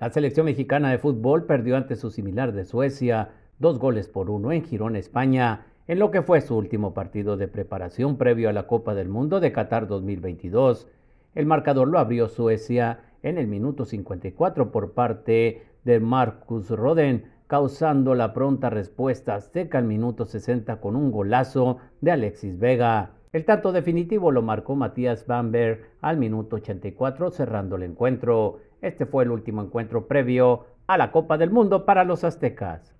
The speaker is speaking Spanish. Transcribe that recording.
La selección mexicana de fútbol perdió ante su similar de Suecia dos goles por uno en Girón, España, en lo que fue su último partido de preparación previo a la Copa del Mundo de Qatar 2022. El marcador lo abrió Suecia en el minuto 54 por parte de Marcus Roden, causando la pronta respuesta azteca al minuto 60 con un golazo de Alexis Vega. El tanto definitivo lo marcó Matías Bamberg al minuto 84 cerrando el encuentro. Este fue el último encuentro previo a la Copa del Mundo para los aztecas.